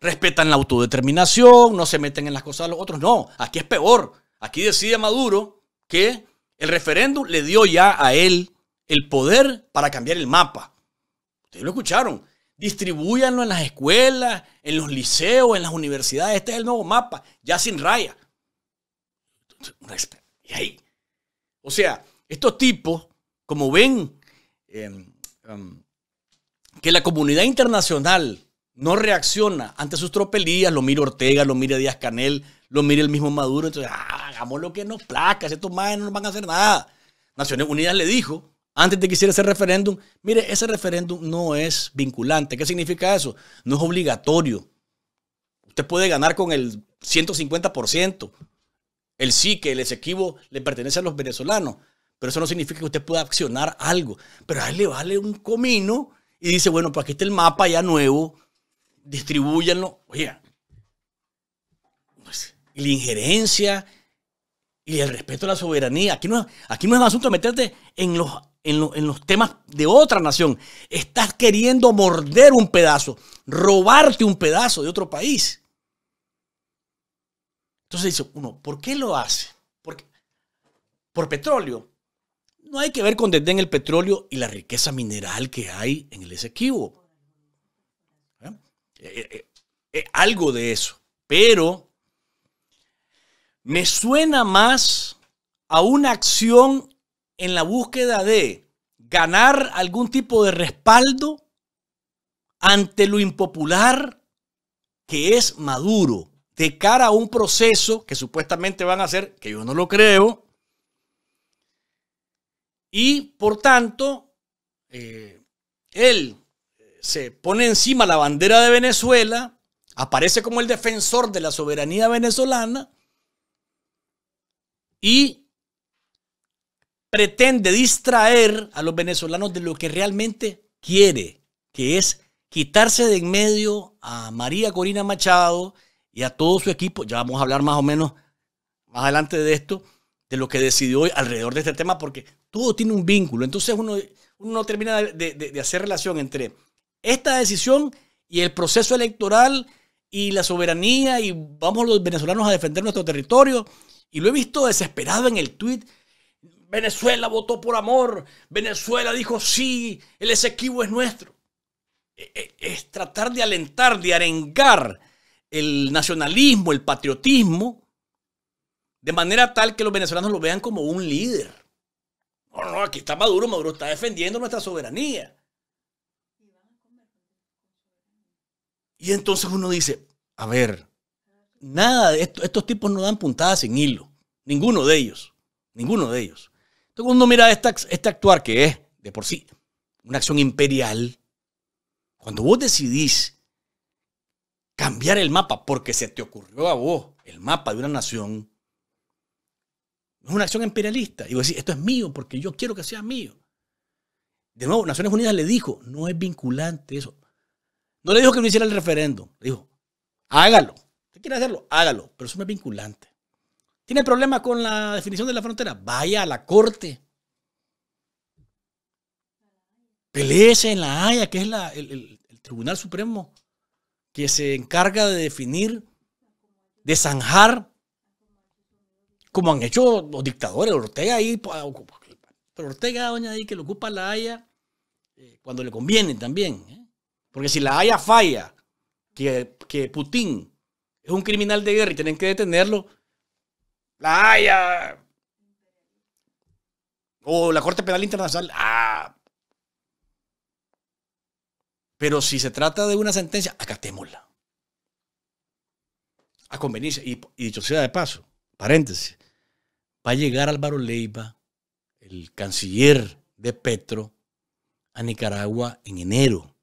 respetan la autodeterminación, no se meten en las cosas de los otros. No, aquí es peor. Aquí decide Maduro que el referéndum le dio ya a él el poder para cambiar el mapa lo escucharon. Distribúyanlo en las escuelas, en los liceos, en las universidades. Este es el nuevo mapa, ya sin raya. O sea, estos tipos, como ven eh, em, que la comunidad internacional no reacciona ante sus tropelías, lo mira Ortega, lo mira Díaz Canel, lo mira el mismo Maduro, entonces, ah, hagamos lo que nos placa, estos más no nos van a hacer nada. Naciones Unidas le dijo, antes de que hiciera ese referéndum, mire, ese referéndum no es vinculante. ¿Qué significa eso? No es obligatorio. Usted puede ganar con el 150%. El sí, que el exequivo le pertenece a los venezolanos. Pero eso no significa que usted pueda accionar algo. Pero a él le vale un comino y dice, bueno, pues aquí está el mapa ya nuevo. Distribúyanlo. Oiga, pues, la injerencia y el respeto a la soberanía. Aquí no, aquí no es un asunto meterte en los en, los temas de otra nación. Estás queriendo morder un pedazo, robarte un pedazo de otro país. Entonces dice uno, ¿por qué lo hace? ¿Por, Por petróleo. No hay que ver con desdén el petróleo y la riqueza mineral que hay en el Esequibo. ¿Eh? Eh, eh, algo de eso. Pero me suena más a una acción en la búsqueda de ganar algún tipo de respaldo ante lo impopular que es Maduro de cara a un proceso que supuestamente van a hacer, que yo no lo creo, y por tanto, eh, él se pone encima la bandera de Venezuela, aparece como el defensor de la soberanía venezolana, y pretende distraer a los venezolanos de lo que realmente quiere, que es quitarse de en medio a María Corina Machado y a todo su equipo. Ya vamos a hablar más o menos más adelante de esto, de lo que decidió hoy alrededor de este tema, porque todo tiene un vínculo. Entonces uno, no termina de, hacer relación entre esta decisión y el proceso electoral y la soberanía y vamos los venezolanos a defender nuestro territorio. Y lo he visto desesperado en el tuit. Venezuela votó por amor. Venezuela dijo, sí, el Esequibo es nuestro. E, e, es tratar de alentar, de arengar el nacionalismo, el patriotismo, de manera tal que los venezolanos lo vean como un líder. No, no, aquí está Maduro, Maduro está defendiendo nuestra soberanía. Y entonces uno dice, a ver, nada, estos, estos tipos no dan puntadas sin hilo, ninguno de ellos. Ninguno de ellos. Entonces, cuando mira este, actuar, que es de por sí una acción imperial, cuando vos decidís cambiar el mapa porque se te ocurrió a vos el mapa de una nación, es una acción imperialista. Y vos decís, esto es mío porque yo quiero que sea mío. De nuevo, Naciones Unidas le dijo, no es vinculante eso. No le dijo que no hiciera el referéndum. Le dijo, hágalo. Usted quiere hacerlo, hágalo. Pero eso no es vinculante. ¿Tiene problema con la definición de la frontera? Vaya a la corte. Pelece en la Haya, que es el, Tribunal Supremo que se encarga de definir, de zanjar, como han hecho los dictadores, Ortega ahí, pero Ortega, doña ahí, que lo ocupa la Haya eh, cuando le conviene también. ¿eh? Porque si la Haya falla, que Putin es un criminal de guerra y tienen que detenerlo, la Haya. O la Corte Penal Internacional. Ah. Pero si se trata de una sentencia, acatémosla. A convenirse Y, y dicho sea de paso, paréntesis, va a llegar Álvaro Leiva, el canciller de Petro, a Nicaragua en enero.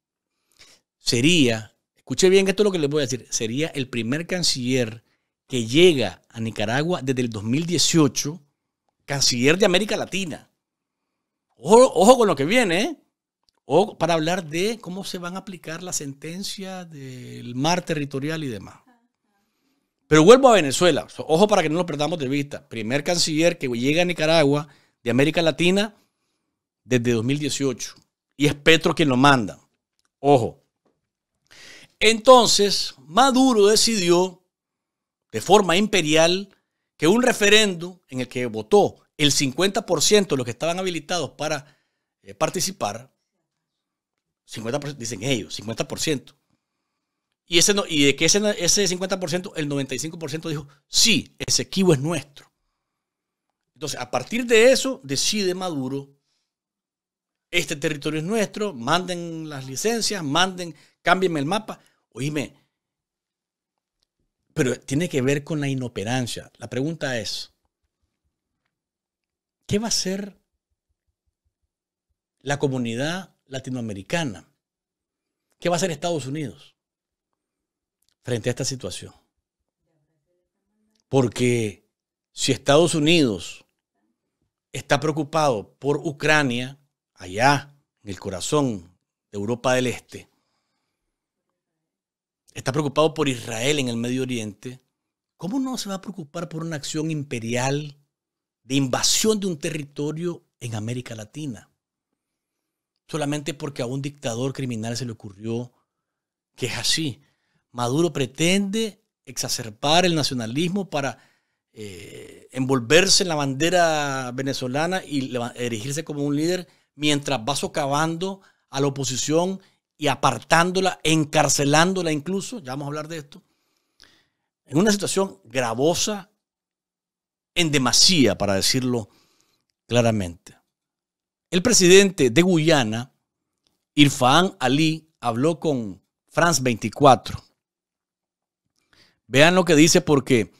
Sería, escuche bien que esto es lo que les voy a decir, sería el primer canciller que llega a Nicaragua desde el 2018, canciller de América Latina. Ojo, con lo que viene, ¿eh? o para hablar de cómo se van a aplicar la sentencia del mar territorial y demás. Pero vuelvo a Venezuela. Ojo para que no lo perdamos de vista. Primer canciller que llega a Nicaragua de América Latina desde 2018. Y es Petro quien lo manda. Ojo. Entonces, Maduro decidió de forma imperial que un referendo en el que votó el 50% de los que estaban habilitados para eh, participar, 50%, dicen ellos, 50%. Y, ese no, y de que ese, ese 50%, el 95% dijo, sí, ese equipo es nuestro. Entonces, a partir de eso, decide Maduro, este territorio es nuestro, manden las licencias, manden, cámbienme el mapa. Oíme, pero tiene que ver con la inoperancia. La pregunta es, ¿qué va a hacer la comunidad latinoamericana? ¿Qué va a hacer Estados Unidos frente a esta situación? Porque si Estados Unidos está preocupado por Ucrania, allá en el corazón de Europa del Este, está preocupado por Israel en el Medio Oriente, ¿cómo no se va a preocupar por una acción imperial de invasión de un territorio en América Latina? Solamente porque a un dictador criminal se le ocurrió que es así. Maduro pretende exacerbar el nacionalismo para eh, envolverse en la bandera venezolana y erigirse como un líder mientras va socavando a la oposición y apartándola, encarcelándola incluso, ya vamos a hablar de esto, en una situación gravosa, en demasía, para decirlo claramente. El presidente de Guyana, Irfan Ali, habló con France 24. Vean lo que dice porque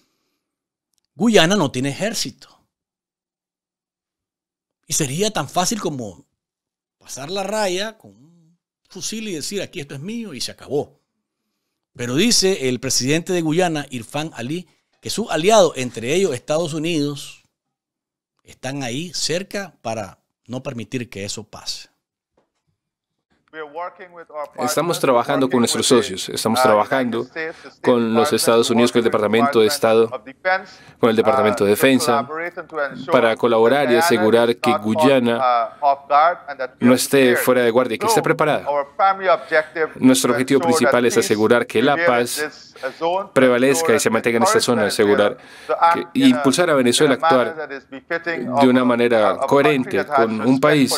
Guyana no tiene ejército. Y sería tan fácil como pasar la raya con fusil y decir, aquí esto es mío y se acabó. Pero dice el presidente de Guyana, Irfan Ali, que sus aliados, entre ellos Estados Unidos, están ahí cerca para no permitir que eso pase. Estamos trabajando con nuestros socios, estamos uh, trabajando con los Estados Unidos, con el Departamento de Estado, con el Departamento de uh, Defensa, para colaborar y asegurar que Guyana uh, no esté fuera de guardia, que esté preparada. Nuestro objetivo principal es asegurar que la paz prevalezca y se mantenga en esta zona, asegurar impulsar a Venezuela a actuar de una manera coherente con un país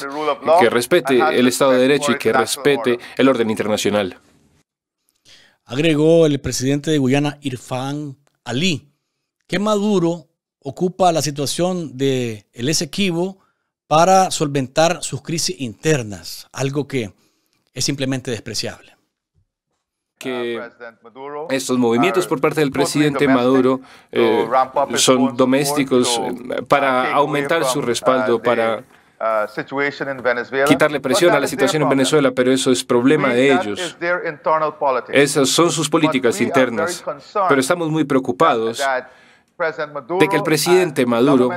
que respete el Estado de Derecho y que respete el orden internacional. Agregó el presidente de Guyana, Irfan Ali, que Maduro ocupa la situación de el Esequibo para solventar sus crisis internas, algo que es simplemente despreciable que ah, estos movimientos ah, por parte del presidente Maduro eh, son domésticos eh, para aumentar su respaldo, ah, para quitarle presión a la situación en Venezuela, pero eso es problema de ellos. Esas son sus políticas internas. Pero estamos muy preocupados de que el presidente Maduro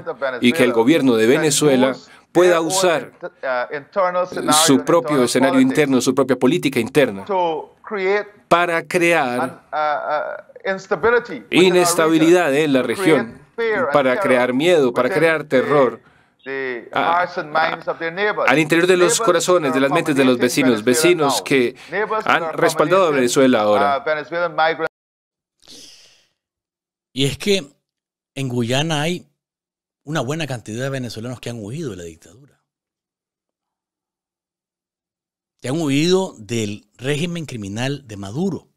y que el gobierno de Venezuela pueda usar uh, su propio escenario interno, su propia política interna para crear uh, uh, inestabilidad en la región, para crear miedo, para crear terror. al interior de los corazones, de las mentes de los vecinos, vecinos que han respaldado a Venezuela uh, ahora. Y es que en Guyana hay una buena cantidad de venezolanos que han huido de la dictadura. Te han huido del régimen criminal de Maduro.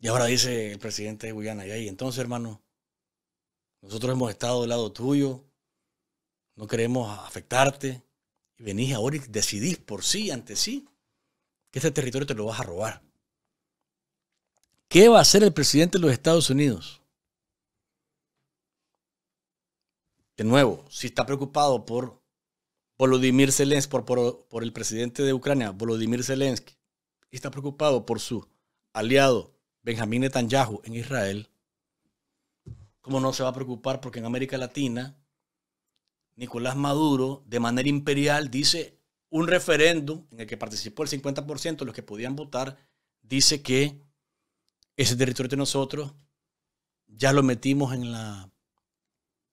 Y ahora dice el presidente de Guyana, y ahí, entonces hermano, nosotros hemos estado del lado tuyo, no queremos afectarte, y venís ahora y decidís por sí, ante sí, que este territorio te lo vas a robar. ¿Qué va a hacer el presidente de los Estados Unidos? De nuevo, si está preocupado por Volodymyr Zelensky, por, el presidente de Ucrania, Volodymyr Zelensky, está preocupado por su aliado Benjamín Netanyahu en Israel, ¿cómo no se va a preocupar? Porque en América Latina, Nicolás Maduro, de manera imperial, dice un referéndum en el que participó el 50% de los que podían votar, dice que ese territorio de nosotros ya lo metimos en, la,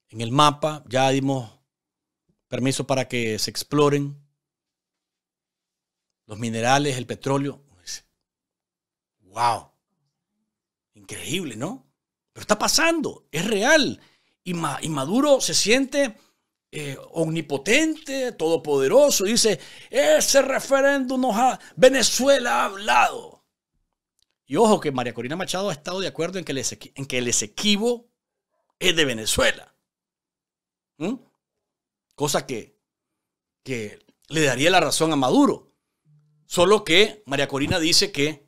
en el mapa, ya dimos permiso para que se exploren los minerales, el petróleo. ¡Wow! Increíble, ¿no? Pero está pasando, es real. Y, Maduro se siente eh, omnipotente, todopoderoso. Dice, ese referéndum nos ha... Venezuela ha hablado. Y ojo que María Corina Machado ha estado de acuerdo en que el, exequivo es de Venezuela. ¿Mm? cosa que, le daría la razón a Maduro. Solo que María Corina dice que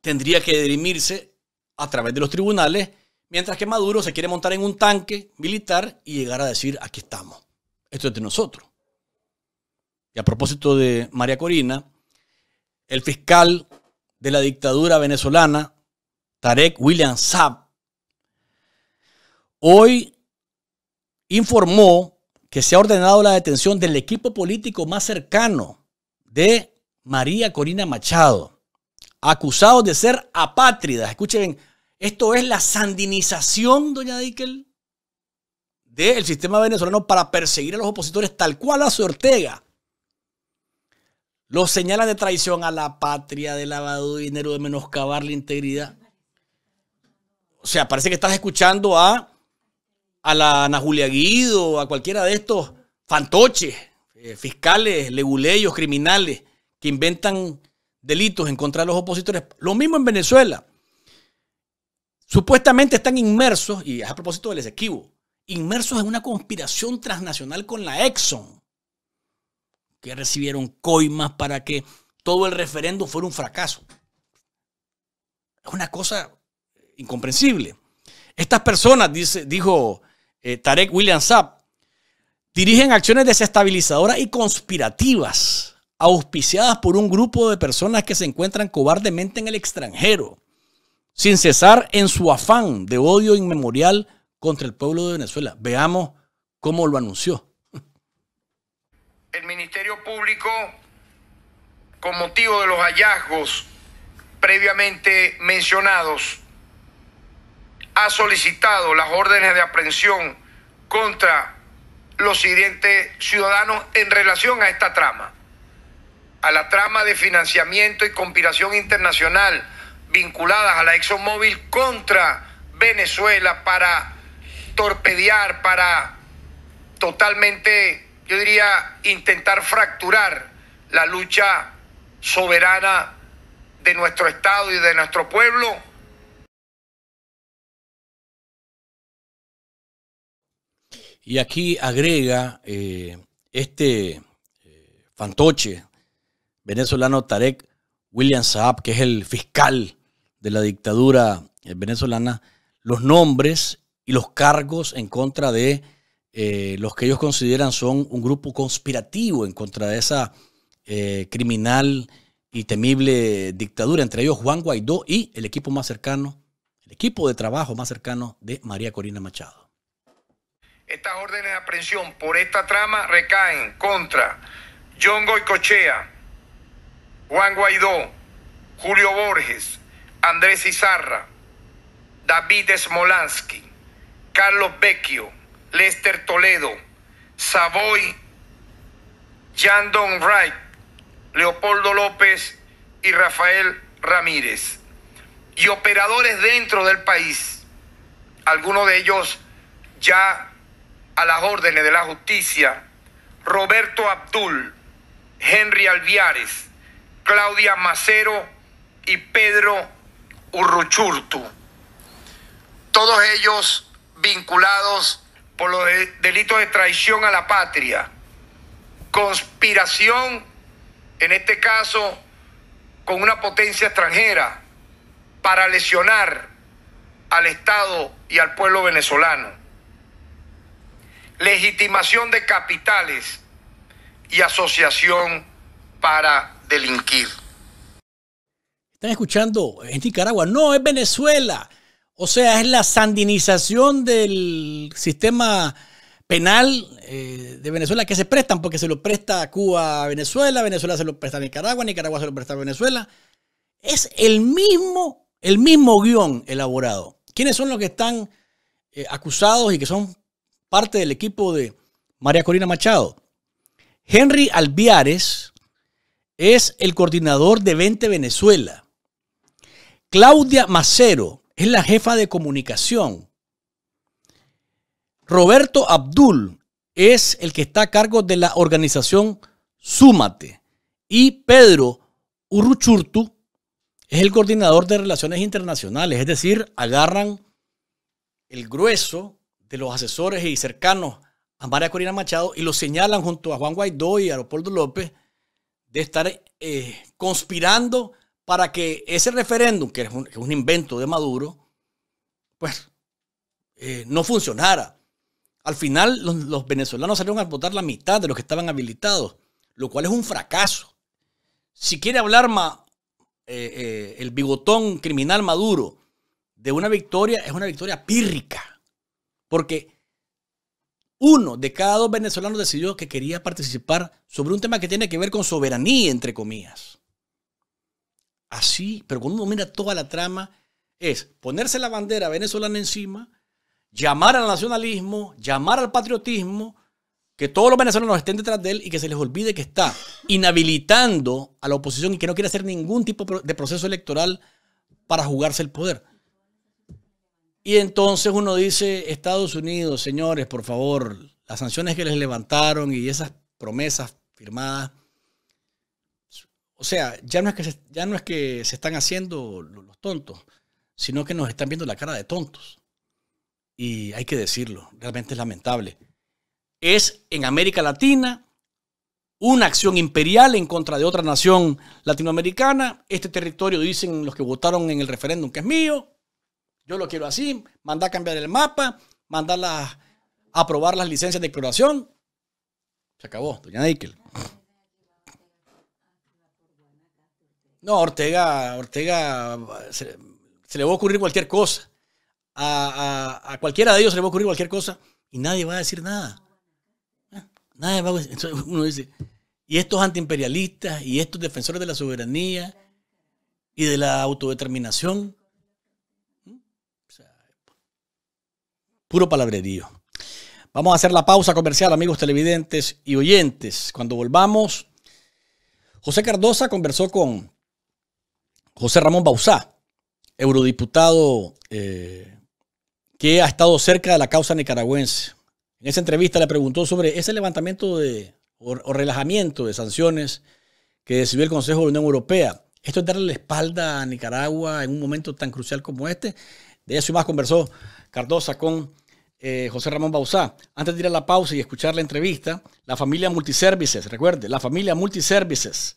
tendría que dirimirse a través de los tribunales, mientras que Maduro se quiere montar en un tanque militar y llegar a decir, aquí estamos, esto es de nosotros. Y a propósito de María Corina, el fiscal de la dictadura venezolana, Tarek William Saab, hoy informó que se ha ordenado la detención del equipo político más cercano de María Corina Machado, acusados de ser apátridas. Escuchen, esto es la sandinización, doña Dickel, del sistema venezolano para perseguir a los opositores tal cual a su Ortega. Los señala de traición a la patria, de lavado de dinero, de menoscabar la integridad. O sea, parece que estás escuchando a a la Ana Julia Guido, a cualquiera de estos fantoches, eh, fiscales, leguleyos, criminales que inventan delitos en contra de los opositores. Lo mismo en Venezuela. Supuestamente están inmersos, y es a propósito del Esequibo, inmersos en una conspiración transnacional con la Exxon, que recibieron coimas para que todo el referendo fuera un fracaso. Es una cosa incomprensible. Estas personas, dice, dijo eh, Tarek William Saab, dirigen acciones desestabilizadoras y conspirativas, auspiciadas por un grupo de personas que se encuentran cobardemente en el extranjero, sin cesar en su afán de odio inmemorial contra el pueblo de Venezuela. Veamos cómo lo anunció. El Ministerio Público, con motivo de los hallazgos previamente mencionados, ha solicitado las órdenes de aprehensión contra los siguientes ciudadanos en relación a esta trama, a la trama de financiamiento y conspiración internacional vinculadas a la ExxonMobil contra Venezuela para torpedear, para totalmente, yo diría, intentar fracturar la lucha soberana de nuestro Estado y de nuestro pueblo Y aquí agrega eh, este eh, fantoche venezolano Tarek William Saab, que es el fiscal de la dictadura eh, venezolana, los nombres y los cargos en contra de los que ellos consideran son un grupo conspirativo en contra de esa criminal y temible dictadura, entre ellos Juan Guaidó y el equipo más cercano, el equipo de trabajo más cercano de María Corina Machado. Estas órdenes de aprehensión por esta trama recaen contra John Goicochea, Juan Guaidó, Julio Borges, Andrés Izarra, David Smolansky, Carlos Vecchio, Lester Toledo, Savoy, Don Wright, Leopoldo López y Rafael Ramírez. Y operadores dentro del país, algunos de ellos ya a las órdenes de la justicia Roberto Abdul, Henry Alviares, Claudia Macero y Pedro Urruchurtu. Todos ellos vinculados por los delitos de traición a la patria, conspiración, en este caso, con una potencia extranjera para lesionar al Estado y al pueblo venezolano legitimación de capitales y asociación para delinquir. Están escuchando, en Nicaragua, no, es Venezuela. O sea, es la sandinización del sistema penal eh, de Venezuela que se prestan, porque se lo presta Cuba a Venezuela, Venezuela se lo presta a Nicaragua, Nicaragua se lo presta a Venezuela. Es el mismo, el mismo guión elaborado. ¿Quiénes son los que están eh, acusados y que son parte del equipo de María Corina Machado. Henry Alviares es el coordinador de Vente Venezuela. Claudia Macero es la jefa de comunicación. Roberto Abdul es el que está a cargo de la organización Súmate. Y Pedro Urruchurtu es el coordinador de relaciones internacionales. Es decir, agarran el grueso de los asesores y cercanos a María Corina Machado y lo señalan junto a Juan Guaidó y a Leopoldo López de estar eh, conspirando para que ese referéndum, que es un, invento de Maduro, pues eh, no funcionara. Al final los, venezolanos salieron a votar la mitad de los que estaban habilitados, lo cual es un fracaso. Si quiere hablar ma, eh, el bigotón criminal Maduro de una victoria, es una victoria pírrica porque uno de cada dos venezolanos decidió que quería participar sobre un tema que tiene que ver con soberanía, entre comillas. Así, pero cuando uno mira toda la trama, es ponerse la bandera venezolana encima, llamar al nacionalismo, llamar al patriotismo, que todos los venezolanos estén detrás de él y que se les olvide que está inhabilitando a la oposición y que no quiere hacer ningún tipo de proceso electoral para jugarse el poder. Y entonces uno dice, Estados Unidos, señores, por favor, las sanciones que les levantaron y esas promesas firmadas, o sea, ya no es que se, ya no es que se están haciendo los tontos, sino que nos están viendo la cara de tontos. Y hay que decirlo, realmente es lamentable. Es en América Latina una acción imperial en contra de otra nación latinoamericana. Este territorio, dicen los que votaron en el referéndum, que es mío yo lo quiero así, mandar a cambiar el mapa, mandar a aprobar las licencias de exploración. Se acabó, doña Neikel. No, Ortega, Ortega se, le va a ocurrir cualquier cosa. A, a, cualquiera de ellos se le va a ocurrir cualquier cosa y nadie va a decir nada. Eh, nadie va a decir. Entonces uno dice, y estos antiimperialistas, y estos defensores de la soberanía y de la autodeterminación, puro palabrerío. Vamos a hacer la pausa comercial, amigos televidentes y oyentes. Cuando volvamos, José Cardosa conversó con José Ramón Bausá, eurodiputado eh, que ha estado cerca de la causa nicaragüense. En esa entrevista le preguntó sobre ese levantamiento de, o, relajamiento de sanciones que decidió el Consejo de la Unión Europea. Esto es darle la espalda a Nicaragua en un momento tan crucial como este. De eso y más conversó Cardosa con eh, José Ramón Bausá. Antes de ir a la pausa y escuchar la entrevista, la familia Multiservices, recuerde, la familia Multiservices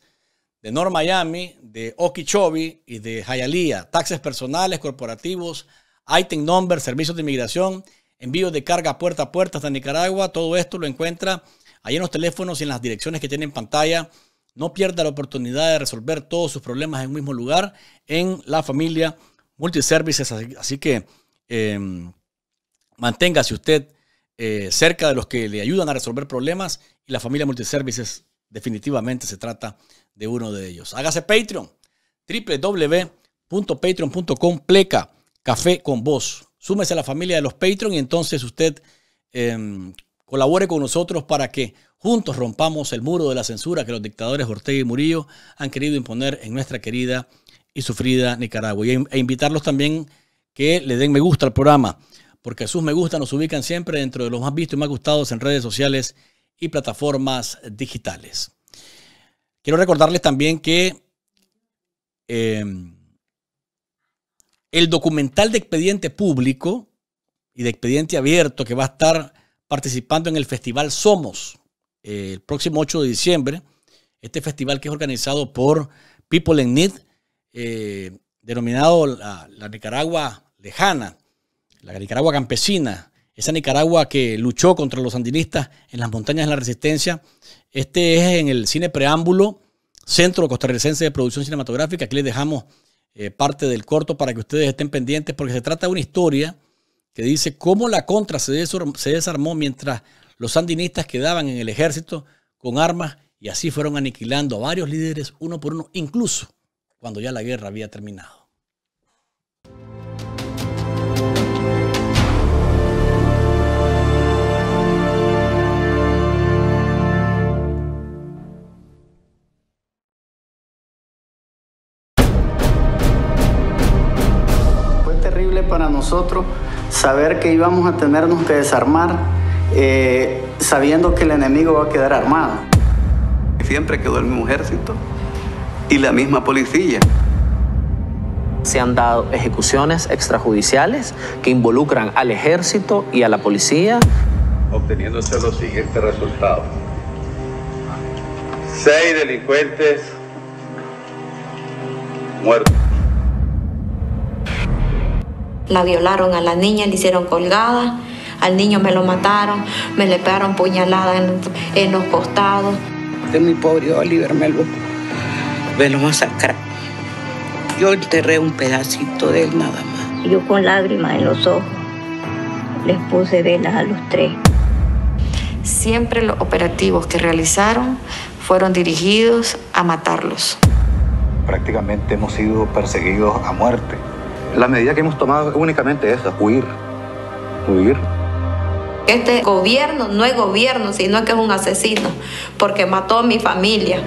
de North Miami, de Okeechobee y de Hialeah. Taxes personales, corporativos, item number, servicios de inmigración, envíos de carga puerta a puerta hasta Nicaragua. Todo esto lo encuentra ahí en los teléfonos y en las direcciones que tienen en pantalla. No pierda la oportunidad de resolver todos sus problemas en un mismo lugar en la familia Multiservices. así que Em, manténgase usted eh, cerca de los que le ayudan a resolver problemas y la familia Multiservices definitivamente se trata de uno de ellos. Hágase Patreon, www.patreon.com pleca café con voz. Súmese a la familia de los Patreon y entonces usted em, colabore con nosotros para que juntos rompamos el muro de la censura que los dictadores Ortega y Murillo han querido imponer en nuestra querida y sufrida Nicaragua. Y, e invitarlos también que le den me gusta al programa, porque sus me gusta nos ubican siempre dentro de los más vistos y más gustados en redes sociales y plataformas digitales. Quiero recordarles también que em, el documental de expediente público y de expediente abierto que va a estar participando en el Festival Somos eh, el próximo 8 de diciembre, este festival que es organizado por People in Need, eh, denominado la, Nicaragua lejana, la Nicaragua campesina, esa Nicaragua que luchó contra los sandinistas en las montañas de la resistencia. Este es en el cine preámbulo, Centro Costarricense de Producción Cinematográfica. Aquí les dejamos eh, parte del corto para que ustedes estén pendientes, porque se trata de una historia que dice cómo la contra se, desarmó, se mientras los sandinistas quedaban en el ejército con armas y así fueron aniquilando a varios líderes uno por uno, incluso cuando ya la guerra había terminado. Fue terrible para nosotros saber que íbamos a tenernos que desarmar eh, sabiendo que el enemigo va a quedar armado. Siempre quedó el mismo ejército y la misma policía. Se han dado ejecuciones extrajudiciales que involucran al ejército y a la policía. Obteniéndose los siguientes resultados. Seis delincuentes muertos. La violaron a la niña, le hicieron colgada, al niño me lo mataron, me le pegaron puñalada en, los costados. De mi pobre Oliver Melbo me lo masacraron. Yo enterré un pedacito de él nada más. Yo con lágrimas en los ojos les puse velas a los tres. Siempre los operativos que realizaron fueron dirigidos a matarlos. Prácticamente hemos sido perseguidos a muerte. La medida que hemos tomado es únicamente esa, huir, huir. Este gobierno no es gobierno, sino que es un asesino, porque mató a mi familia.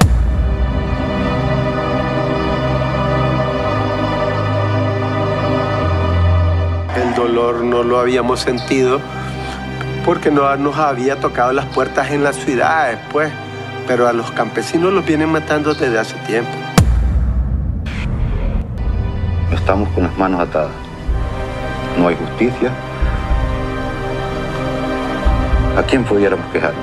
no lo habíamos sentido porque no nos había tocado las puertas en la ciudad después. Pero a los campesinos los vienen matando desde hace tiempo. Estamos con las manos atadas. No hay justicia. ¿A quién pudiéramos quejarnos?